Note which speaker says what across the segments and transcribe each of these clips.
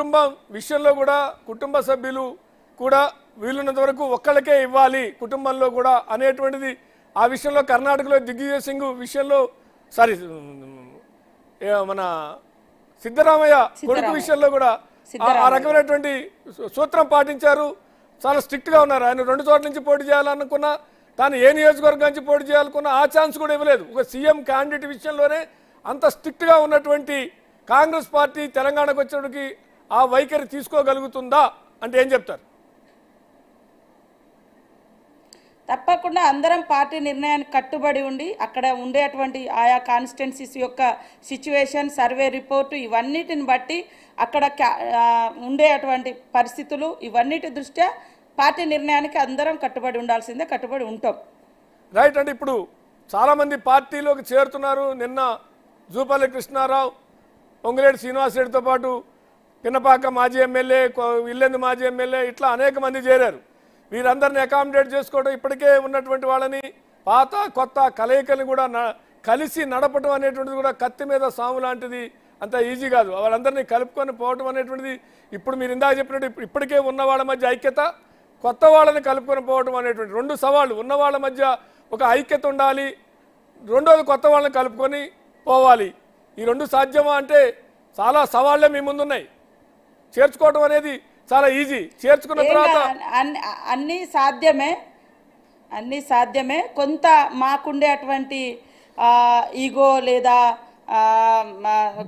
Speaker 1: కుటుంబం విషయంలో కూడా కుటుంబ సభ్యులు కూడా వీలున్నంత వరకు ఒక్కళ్ళకే ఇవ్వాలి కుటుంబంలో కూడా అనేటువంటిది ఆ విషయంలో కర్ణాటకలో దిగ్విజయ్ సింగ్ విషయంలో సారీ మన సిద్ధరామయ్య కొడుకు విషయంలో కూడా ఆ రకమైనటువంటి సూత్రం పాటించారు చాలా గా ఉన్నారు ఆయన రెండు చోట్ల నుంచి పోటీ చేయాలనుకున్నా తాను ఏ నియోజకవర్గం నుంచి పోటీ చేయాలనుకున్నా ఆ ఛాన్స్ కూడా ఇవ్వలేదు ఒక సీఎం క్యాండిడేట్ విషయంలోనే అంత స్ట్రిక్ట్గా ఉన్నటువంటి కాంగ్రెస్ పార్టీ తెలంగాణకు వచ్చినప్పటికీ ఆ వైఖరి తీసుకోగలుగుతుందా అంటే ఏం చెప్తారు
Speaker 2: తప్పకుండా అందరం పార్టీ నిర్ణయానికి కట్టుబడి ఉండి అక్కడ ఉండేటువంటి ఆయా కాన్స్టిట్యున్సీస్ యొక్క సిచ్యువేషన్ సర్వే రిపోర్టు ఇవన్నిటిని బట్టి అక్కడ ఉండేటువంటి పరిస్థితులు ఇవన్నిటి దృష్ట్యా పార్టీ నిర్ణయానికి అందరం కట్టుబడి ఉండాల్సిందే కట్టుబడి ఉంటాం
Speaker 1: రైట్ అండి ఇప్పుడు చాలామంది పార్టీలోకి చేరుతున్నారు నిన్న జూపల్లి కృష్ణారావు పొంగిరెడ్డి శ్రీనివాసరెడ్డితో పాటు పినపాక మాజీ ఎమ్మెల్యే ఇల్లెందు మాజీ ఎమ్మెల్యే ఇట్లా అనేక మంది చేరారు వీరందరిని అకామిడేట్ చేసుకోవడం ఇప్పటికే ఉన్నటువంటి వాళ్ళని పాత కొత్త కలయికలు కూడా కలిసి నడపటం అనేటువంటిది కూడా కత్తి మీద సాము లాంటిది అంత ఈజీ కాదు వాళ్ళందరినీ కలుపుకొని పోవటం అనేటువంటిది ఇప్పుడు మీరు ఇందాక చెప్పినట్టు ఇప్పటికే ఉన్న వాళ్ళ మధ్య ఐక్యత కొత్త వాళ్ళని కలుపుకొని పోవటం అనేటువంటి రెండు సవాళ్ళు ఉన్న వాళ్ళ మధ్య ఒక ఐక్యత ఉండాలి రెండోది కొత్త వాళ్ళని కలుపుకొని పోవాలి ఈ రెండు సాధ్యమా అంటే చాలా సవాళ్లే మీ ముందున్నాయి చేర్చుకోవడం అనేది చాలా ఈజీ చేర్చుకున్న తర్వాత
Speaker 2: అన్నీ సాధ్యమే అన్ని సాధ్యమే కొంత మాకుండే అటువంటి ఈగో లేదా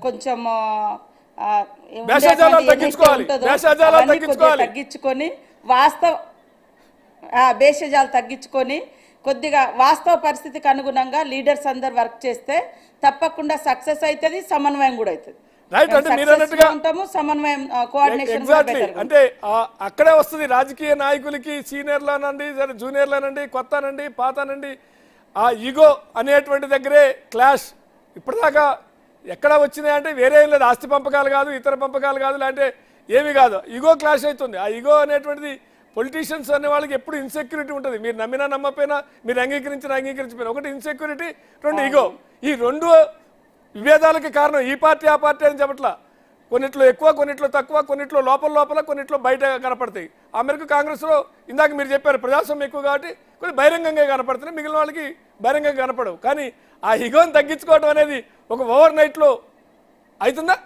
Speaker 2: కొంచెం తగ్గించుకొని వాస్తవ భేషజాలు తగ్గించుకొని కొద్దిగా వాస్తవ పరిస్థితికి అనుగుణంగా లీడర్స్ అందరు వర్క్ చేస్తే తప్పకుండా సక్సెస్ అవుతుంది సమన్వయం కూడా అవుతుంది రైట్ అంటే మీరు అన్నట్టుగా ఎగ్జాక్ట్లీ uh, అంటే
Speaker 1: అక్కడే వస్తుంది రాజకీయ నాయకులకి సీనియర్లనండి సరే జూనియర్లనండి కొత్తనండి పాతనండి ఆ ఈగో అనేటువంటి దగ్గరే క్లాష్ ఇప్పటిదాకా ఎక్కడ వచ్చినాయి అంటే వేరే లేదు ఆస్తి పంపకాలు కాదు ఇతర పంపకాలు కాదు లేదంటే ఏమి కాదు ఈగో క్లాష్ అవుతుంది ఆ ఈగో అనేటువంటిది పొలిటీషియన్స్ అనే వాళ్ళకి ఎప్పుడు ఇన్సెక్యూరిటీ ఉంటుంది మీరు నమ్మినా నమ్మపోయినా మీరు అంగీకరించినా అంగీకరించిపోయినా ఒకటి ఇన్సెక్యూరిటీ రెండు ఈగో ఈ రెండు విభేదాలకి కారణం ఈ పార్టీ ఆ పార్టీ అని చెప్పట్లా కొన్నిట్లో ఎక్కువ కొన్నిట్లో తక్కువ కొన్నిట్లో లోపల లోపల కొన్నిట్లో బయట కనపడతాయి ఆ మేరకు కాంగ్రెస్లో ఇందాక మీరు చెప్పారు ప్రజాస్వామ్యం ఎక్కువ కాబట్టి కొన్ని బహిరంగంగా కనపడుతున్నాయి మిగిలిన వాళ్ళకి బహిరంగంగా కనపడవు కానీ ఆ హిగోని తగ్గించుకోవడం అనేది ఒక ఓవర్ నైట్లో అవుతుందా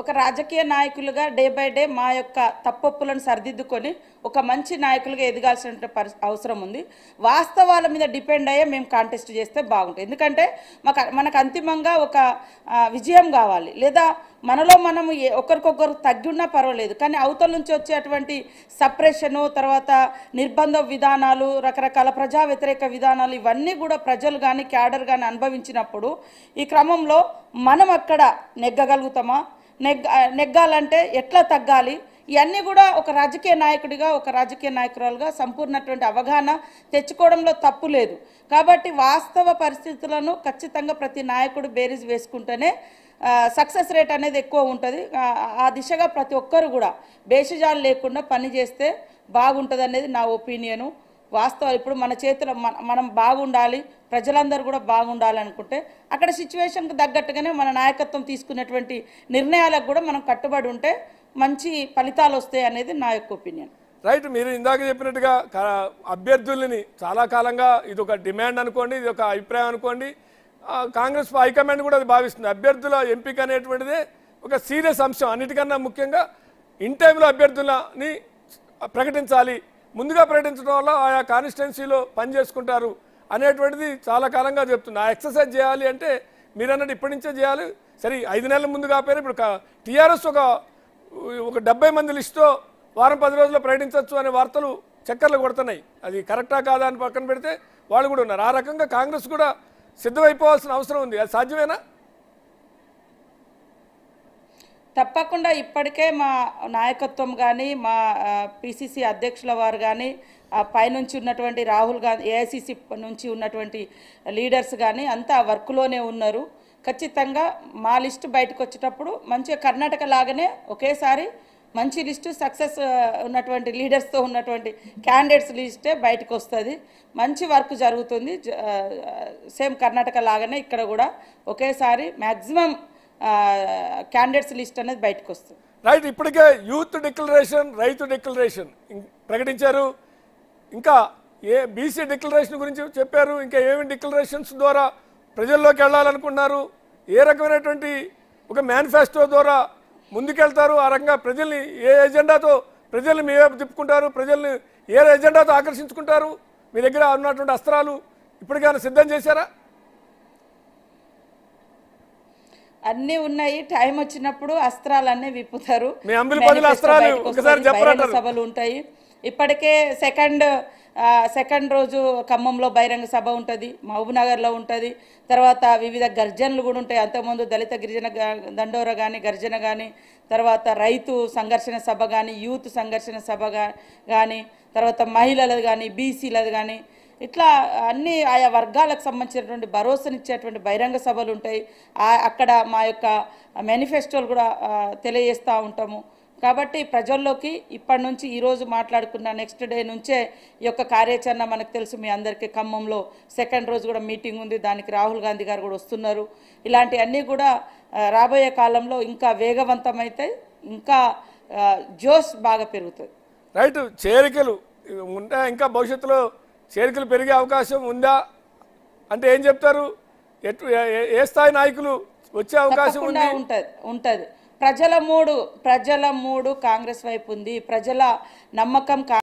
Speaker 2: ఒక రాజకీయ నాయకులుగా డే బై డే మా యొక్క తప్పొప్పులను సరిదిద్దుకొని ఒక మంచి నాయకులుగా ఎదగాల్సిన అవసరం ఉంది వాస్తవాల మీద డిపెండ్ అయ్యే మేము కాంటెస్ట్ చేస్తే బాగుంటుంది ఎందుకంటే మాకు మనకు అంతిమంగా ఒక విజయం కావాలి లేదా మనలో మనము ఒకరికొకరు తగ్గున్నా పర్వాలేదు కానీ అవతల నుంచి వచ్చేటువంటి సప్రెషను తర్వాత నిర్బంధ విధానాలు రకరకాల ప్రజా వ్యతిరేక విధానాలు ఇవన్నీ కూడా ప్రజలు కానీ క్యాడర్ కానీ అనుభవించినప్పుడు ఈ క్రమంలో మనం అక్కడ నెగ్గగలుగుతామా నెగ్గ నెగ్గాలంటే ఎట్లా తగ్గాలి ఇవన్నీ కూడా ఒక రాజకీయ నాయకుడిగా ఒక రాజకీయ నాయకురాలుగా సంపూర్ణటువంటి అవగాహన తెచ్చుకోవడంలో తప్పు లేదు కాబట్టి వాస్తవ పరిస్థితులను ఖచ్చితంగా ప్రతి నాయకుడు బేరీజ్ వేసుకుంటేనే సక్సెస్ రేట్ అనేది ఎక్కువ ఉంటుంది ఆ దిశగా ప్రతి ఒక్కరు కూడా బేషజాలు లేకుండా పనిచేస్తే బాగుంటుంది అనేది నా ఒపీనియను వాస్తవం ఇప్పుడు మన చేతిలో మనం బాగుండాలి ప్రజలందరూ కూడా బాగుండాలి అనుకుంటే అక్కడ సిచ్యువేషన్కి తగ్గట్టుగానే మన నాయకత్వం తీసుకునేటువంటి నిర్ణయాలకు కూడా మనం కట్టుబడి ఉంటే మంచి ఫలితాలు వస్తాయి అనేది నా యొక్క ఒపీనియన్
Speaker 1: రైట్ మీరు ఇందాక చెప్పినట్టుగా అభ్యర్థులని చాలా కాలంగా ఇది ఒక డిమాండ్ అనుకోండి ఇది ఒక అభిప్రాయం అనుకోండి కాంగ్రెస్ హైకమాండ్ కూడా అది భావిస్తుంది అభ్యర్థుల ఎంపిక అనేటువంటిదే ఒక సీరియస్ అంశం అన్నిటికన్నా ముఖ్యంగా ఇన్ టైంలో అభ్యర్థులని ప్రకటించాలి ముందుగా ప్రకటించడం వల్ల ఆయా కాన్స్టిట్యున్సీలో పనిచేసుకుంటారు అనేటువంటిది చాలా కాలంగా చెప్తుంది ఆ ఎక్సర్సైజ్ చేయాలి అంటే మీరు అన్నట్టు ఇప్పటి నుంచే చేయాలి సరే ఐదు నెలల ముందు కాపారు ఇప్పుడు టీఆర్ఎస్ ఒక ఒక డెబ్బై మంది లిస్టుతో వారం పది రోజుల్లో ప్రకటించవచ్చు అనే వార్తలు చక్కర్లు కొడుతున్నాయి అది కరెక్టా కాదా అని పక్కన పెడితే వాళ్ళు కూడా ఉన్నారు ఆ రకంగా కాంగ్రెస్ కూడా సిద్ధమైపోవాల్సిన అవసరం ఉంది అది సాధ్యమేనా
Speaker 2: తప్పకుండా ఇప్పటికే మా నాయకత్వం కానీ మా పిసిసి అధ్యక్షుల వారు కానీ ఆ పైనుంచి ఉన్నటువంటి రాహుల్ గాంధీ ఏఐసిసి నుంచి ఉన్నటువంటి లీడర్స్ కానీ అంతా వర్క్లోనే ఉన్నారు ఖచ్చితంగా మా లిస్ట్ బయటకు వచ్చేటప్పుడు మంచిగా కర్ణాటక లాగానే ఒకేసారి మంచి లిస్టు సక్సెస్ ఉన్నటువంటి లీడర్స్తో ఉన్నటువంటి క్యాండిడేట్స్ లిస్టే బయటకు వస్తుంది మంచి వర్క్ జరుగుతుంది సేమ్ కర్ణాటక లాగానే ఇక్కడ కూడా ఒకేసారి మ్యాక్సిమం క్యాండిడేట్స్ లిస్ట్ అనేది బయటకు వస్తుంది
Speaker 1: రైట్ ఇప్పటికే యూత్ డిక్లరేషన్ రైతు డిక్లరేషన్ ప్రకటించారు ఇంకా ఏ బీసీ డిక్లరేషన్ గురించి చెప్పారు ఇంకా ఏమి డిక్లరేషన్స్ ద్వారా ప్రజల్లోకి వెళ్ళాలనుకున్నారు ఏ రకమైనటువంటి ఒక మేనిఫెస్టో ద్వారా ముందుకెళ్తారు ఆ రకంగా ప్రజల్ని ఏ ఎజెండాతో ప్రజల్ని మీ వైపు తిప్పుకుంటారు ప్రజల్ని ఏ ఎజెండాతో ఆకర్షించుకుంటారు మీ దగ్గర ఉన్నటువంటి అస్త్రాలు ఇప్పటికైనా సిద్ధం చేశారా
Speaker 2: అన్నీ ఉన్నాయి టైం వచ్చినప్పుడు అస్త్రాలన్నీ విప్పుతారు సభలు ఉంటాయి ఇప్పటికే సెకండ్ సెకండ్ రోజు ఖమ్మంలో బహిరంగ సభ ఉంటుంది మహబూబ్నగర్లో ఉంటుంది తర్వాత వివిధ గర్జనలు కూడా ఉంటాయి అంతకుముందు దళిత గిరిజన దండోర కానీ గర్జన కానీ తర్వాత రైతు సంఘర్షణ సభ కానీ యూత్ సంఘర్షణ సభ కానీ తర్వాత మహిళలది కానీ బీసీలది కానీ ఇట్లా అన్ని ఆయా వర్గాలకు సంబంధించినటువంటి భరోసానిచ్చేటువంటి బహిరంగ సభలు ఉంటాయి అక్కడ మా యొక్క మేనిఫెస్టోలు కూడా తెలియజేస్తూ ఉంటాము కాబట్టి ప్రజల్లోకి ఇప్పటి నుంచి ఈరోజు మాట్లాడుకున్న నెక్స్ట్ డే నుంచే ఈ యొక్క కార్యాచరణ మనకు తెలుసు మీ అందరికీ ఖమ్మంలో సెకండ్ రోజు కూడా మీటింగ్ ఉంది దానికి రాహుల్ గాంధీ గారు కూడా వస్తున్నారు ఇలాంటివన్నీ కూడా రాబోయే కాలంలో ఇంకా వేగవంతమైతే ఇంకా జోష్ బాగా పెరుగుతుంది రైట్ చేరికలు ఉంటే ఇంకా భవిష్యత్తులో
Speaker 1: చేరికలు పెరిగే అవకాశం ఉందా అంటే ఏం చెప్తారు ఏ స్థాయి నాయకులు వచ్చే అవకాశం ఉంటుంది
Speaker 2: ఉంటుంది ప్రజల మూడు ప్రజల మూడు కాంగ్రెస్ వైపు ఉంది ప్రజల నమ్మకం